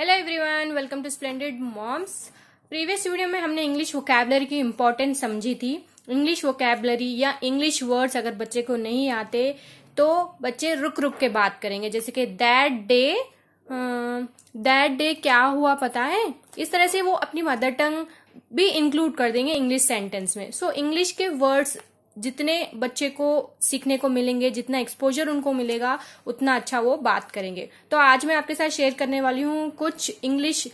hello everyone welcome to splendid moms previous video में हमने English vocabulary की importance समझी थी इंग्लिश वोकेबलरी या इंग्लिश वर्ड्स अगर बच्चे को नहीं आते तो बच्चे रुक रुक के बात करेंगे जैसे कि दैट डे दैट डे क्या हुआ पता है इस तरह से वो अपनी मदर टंग भी इंक्लूड कर देंगे इंग्लिश सेंटेंस में सो so, इंग्लिश के वर्ड्स जितने बच्चे को सीखने को मिलेंगे जितना एक्सपोजर उनको मिलेगा उतना अच्छा वो बात करेंगे तो आज मैं आपके साथ शेयर करने वाली हूँ कुछ इंग्लिश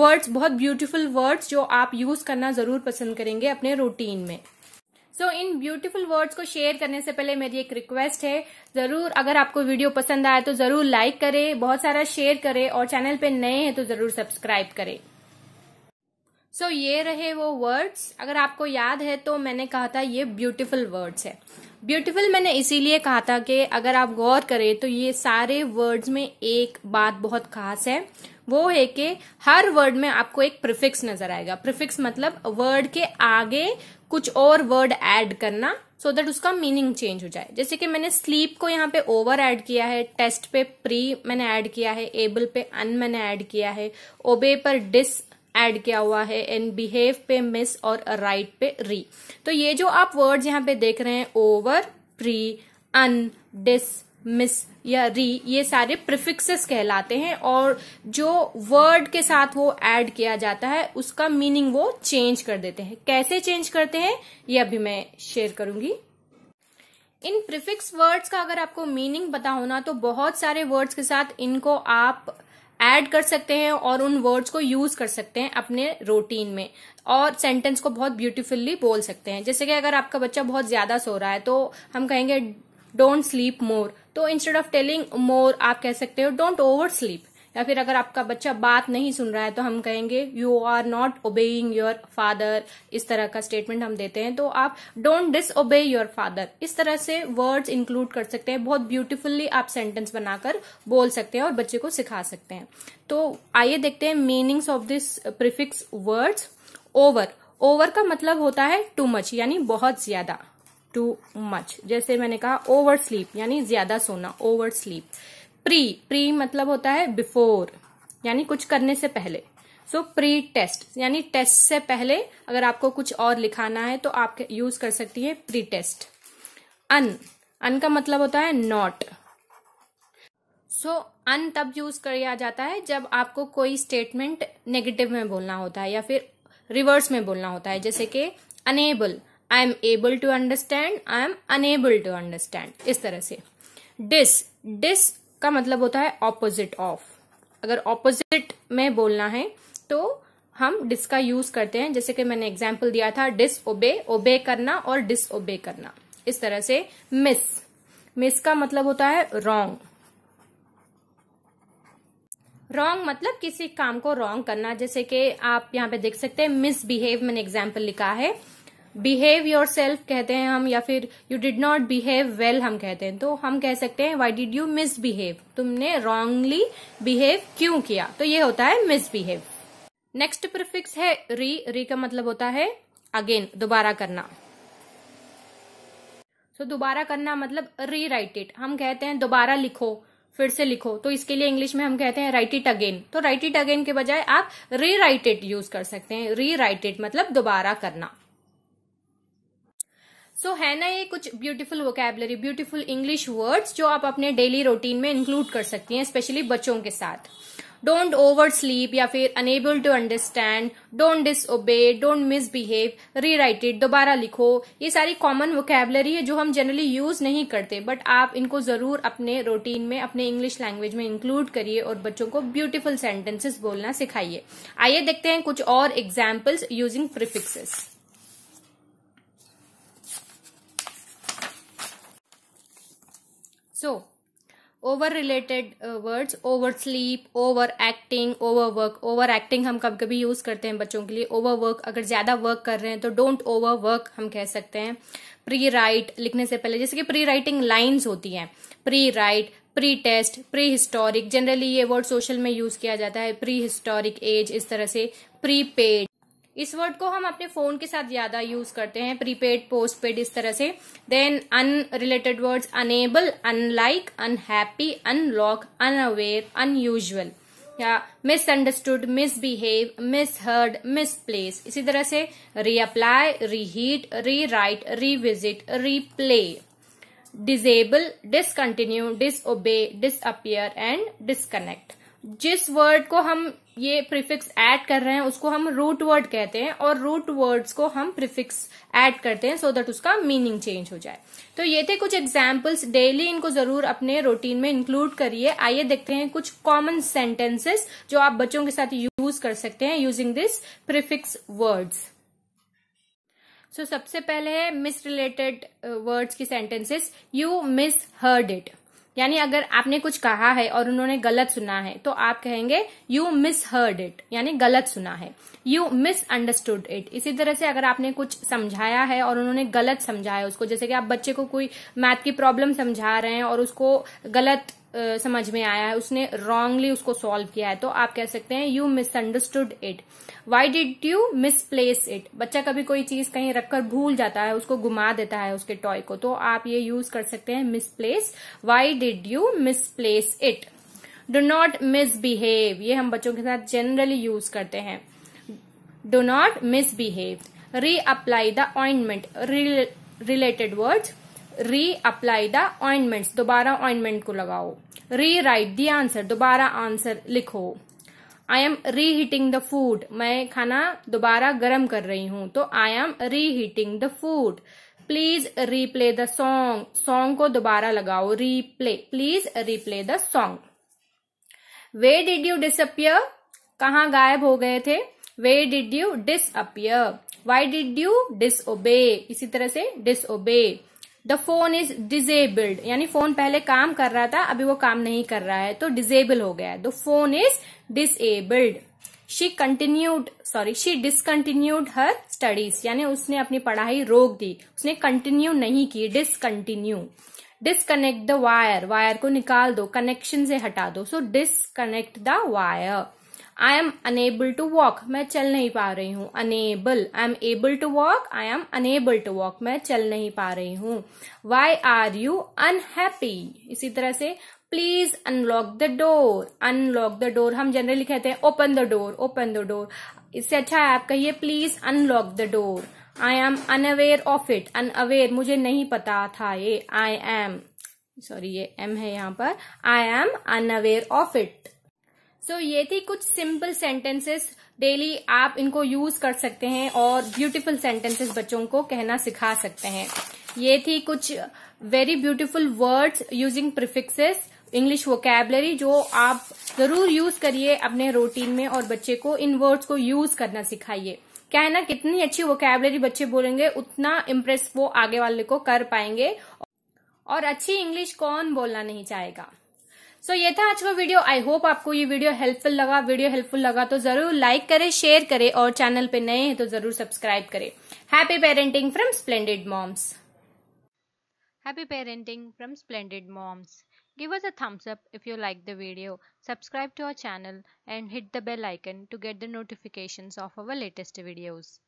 वर्ड्स बहुत ब्यूटीफुल वर्ड्स जो आप यूज करना जरूर पसंद करेंगे अपने रूटीन में सो इन ब्यूटीफुल वर्ड्स को शेयर करने से पहले मेरी एक रिक्वेस्ट है जरूर अगर आपको वीडियो पसंद आए तो जरूर लाइक करें बहुत सारा शेयर करें और चैनल पे नए हैं तो जरूर सब्सक्राइब करें सो so, ये रहे वो वर्ड्स अगर आपको याद है तो मैंने कहा था ये ब्यूटिफुल वर्ड्स है ब्यूटिफुल मैंने इसीलिए कहा था कि अगर आप गौर करें तो ये सारे वर्ड्स में एक बात बहुत खास है वो है कि हर वर्ड में आपको एक प्रिफिक्स नजर आएगा प्रिफिक्स मतलब वर्ड के आगे कुछ और वर्ड ऐड करना सो so दैट उसका मीनिंग चेंज हो जाए जैसे कि मैंने स्लीप को यहाँ पे ओवर ऐड किया है टेस्ट पे प्री मैंने ऐड किया है एबल पे अन मैंने ऐड किया है ओबे पर डिस ऐड किया हुआ है एंड बिहेव पे मिस और राइट पे री तो ये जो आप वर्ड्स यहाँ पे देख रहे हैं over pre un dis mis या री ये सारे प्रिफिक्सेस कहलाते हैं और जो वर्ड के साथ वो ऐड किया जाता है उसका मीनिंग वो चेंज कर देते हैं कैसे चेंज करते हैं ये अभी मैं शेयर करूंगी इन प्रिफिक्स वर्ड्स का अगर आपको मीनिंग पता होना तो बहुत सारे वर्ड्स के साथ इनको आप ऐड कर सकते हैं और उन वर्ड्स को यूज कर सकते हैं अपने रूटीन में और सेंटेंस को बहुत ब्यूटीफुल्ली बोल सकते हैं जैसे कि अगर आपका बच्चा बहुत ज्यादा सो रहा है तो हम कहेंगे डोंट स्लीप मोर तो इंस्टेड ऑफ टेलिंग मोर आप कह सकते हो डोंट ओवर स्लीप या फिर अगर आपका बच्चा बात नहीं सुन रहा है तो हम कहेंगे you are not obeying your father इस तरह का स्टेटमेंट हम देते हैं तो आप don't disobey your father इस तरह से वर्ड्स इंक्लूड कर सकते हैं बहुत ब्यूटिफुल्ली आप सेंटेंस बनाकर बोल सकते हैं और बच्चे को सिखा सकते हैं तो आइए देखते हैं meanings of this prefix words over over का मतलब होता है टू मच यानी बहुत ज्यादा टू मच जैसे मैंने कहा ओवर स्लीप यानी ज्यादा सोना ओवर स्लीप प्री प्री मतलब होता है बिफोर यानी कुछ करने से पहले सो प्री टेस्ट यानी टेस्ट से पहले अगर आपको कुछ और लिखाना है तो आप यूज कर सकती है प्री टेस्ट अन अन का मतलब होता है नॉट सो अन तब यूज किया जाता है जब आपको कोई स्टेटमेंट नेगेटिव में बोलना होता है या फिर रिवर्स में बोलना होता है जैसे कि unable I am able to understand I am unable to understand इस तरह से डिस डिस का मतलब होता है ऑपोजिट ऑफ अगर ऑपोजिट में बोलना है तो हम डिस का यूज करते हैं जैसे कि मैंने एग्जाम्पल दिया था डिस ओबे ओबे करना और डिस ओबे करना इस तरह से मिस मिस का मतलब होता है रोंग रोंग मतलब किसी काम को रोंग करना जैसे कि आप यहां पे देख सकते हैं मिसबिहेव मैंने एग्जाम्पल लिखा है बिहेव योर सेल्फ कहते हैं हम या फिर you did not behave well हम कहते हैं तो हम कह सकते हैं why did you misbehave तुमने रॉन्गली बिहेव क्यों किया तो ये होता है मिस बिहेव नेक्स्ट प्रिफिक्स है री री का मतलब होता है अगेन दोबारा करना तो so, दोबारा करना मतलब री राइट इट हम कहते हैं दोबारा लिखो फिर से लिखो तो इसके लिए इंग्लिश में हम कहते हैं राइट इट अगेन तो राइट इट अगेन के बजाय आप री राइट इट यूज कर सकते हैं री राइट इट मतलब दोबारा करना सो so, है ना ये कुछ beautiful vocabulary beautiful English words जो आप अपने डेली रूटीन में इंक्लूड कर सकती हैं स्पेशली बच्चों के साथ डोंट ओवर स्लीप या फिर unable to understand don't obey don't misbehave rewrite it दोबारा लिखो ये सारी कॉमन वोकेबलरी है जो हम जनरली यूज नहीं करते बट आप इनको जरूर अपने रूटीन में अपने इंग्लिश लैंग्वेज में इंक्लूड करिए और बच्चों को ब्यूटीफुल सेंटेंसेस बोलना सिखाइए आइए देखते हैं कुछ और examples using prefixes So, over related words oversleep overacting overwork overacting हम कभी कभी यूज करते हैं बच्चों के लिए ओवर वर्क अगर ज्यादा वर्क कर रहे हैं तो डोंट ओवर वर्क हम कह सकते हैं प्री राइट लिखने से पहले जैसे कि प्री राइटिंग लाइन्स होती हैं prewrite pretest prehistoric generally ये वर्ड सोशल में यूज किया जाता है प्री हिस्टोरिक एज इस तरह से प्री पेड इस वर्ड को हम अपने फोन के साथ ज्यादा यूज करते हैं प्रीपेड पोस्ट पेड इस तरह से then unrelated words unable unlike unhappy unlock unaware unusual या misunderstood misbehave misheard misplace इसी तरह से reapply reheat rewrite revisit replay disable discontinue dis disappear and disconnect जिस word को हम ये प्रीफिक्स ऐड कर रहे हैं उसको हम रूट वर्ड कहते हैं और रूट वर्ड्स को हम प्रीफिक्स ऐड करते हैं सो so दैट उसका मीनिंग चेंज हो जाए तो ये थे कुछ एग्जाम्पल्स डेली इनको जरूर अपने रूटीन में इंक्लूड करिए आइए देखते हैं कुछ कॉमन सेंटेंसेस जो आप बच्चों के साथ यूज कर सकते हैं using this prefix words so सबसे पहले है मिस रिलेटेड वर्ड्स की sentences you misheard it यानी अगर आपने कुछ कहा है और उन्होंने गलत सुना है तो आप कहेंगे यू मिस हर्ड इट यानी गलत सुना है यू मिस अंडरस्टूड इट इसी तरह से अगर आपने कुछ समझाया है और उन्होंने गलत समझाया उसको जैसे कि आप बच्चे को कोई मैथ की प्रॉब्लम समझा रहे हैं और उसको गलत समझ में आया है उसने रॉन्गली उसको सॉल्व किया है तो आप कह सकते हैं you misunderstood it why did you misplace it बच्चा कभी कोई चीज कहीं रखकर भूल जाता है उसको घुमा देता है उसके टॉय को तो आप ये यूज कर सकते हैं misplace why did you misplace it do not misbehave ये हम बच्चों के साथ जनरली यूज करते हैं do not misbehave apply the ointment related words reapply the ointment दोबारा ऑइंटमेंट को लगाओ री राइट दी आंसर दोबारा आंसर लिखो I am reheating the food मैं खाना दोबारा गर्म कर रही हूं तो I am reheating the food please replay the song song को दोबारा लगाओ replay please replay the song why did you disappear कहा गायब हो गए थे why did you disappear why did you dis इसी तरह से obey the phone is disabled यानी फोन पहले काम कर रहा था अभी वो काम नहीं कर रहा है तो डिजेबल हो गया है the phone is disabled she continued sorry she discontinued her studies यानी उसने अपनी पढ़ाई रोक दी उसने कंटिन्यू नहीं की discontinue disconnect the wire wire को निकाल दो कनेक्शन से हटा दो so disconnect the wire I am unable to walk मैं चल नहीं पा रही हूँ unable I am able to walk I am unable to walk मैं चल नहीं पा रही हूँ वाई आर यू अनहैप्पी इसी तरह से please unlock the door unlock the door हम जनरली कहते हैं open the door open the door इससे अच्छा है आप कहिए please unlock the door I am unaware of it unaware मुझे नहीं पता था ये आई एम सॉरी ये एम है यहाँ पर I am unaware of it so so, ये थी कुछ सिंपल सेंटेंसेस डेली आप इनको यूज कर सकते हैं और ब्यूटीफुल सेंटेंसेस बच्चों को कहना सिखा सकते हैं ये थी कुछ very beautiful words using prefixes English vocabulary जो आप जरूर यूज करिए अपने रूटीन में और बच्चे को इन वर्ड्स को यूज करना सिखाइए क्या है ना कितनी अच्छी वोकेबलरी बच्चे बोलेंगे उतना इम्प्रेस वो आगे वाले को कर पाएंगे और अच्छी इंग्लिश कौन बोलना नहीं चाहेगा सो ये था आज का वीडियो आई होप आपको ये वीडियो हेल्पफुल लगा वीडियो हेल्पफुल लगा तो जरूर लाइक करे शेयर करे और चैनल पे नए हैं तो जरूर सब्सक्राइब करे happy parenting from splendid moms happy parenting from splendid moms give us a thumbs up if you like the video subscribe to our channel and hit the bell icon to get the notification of our latest videos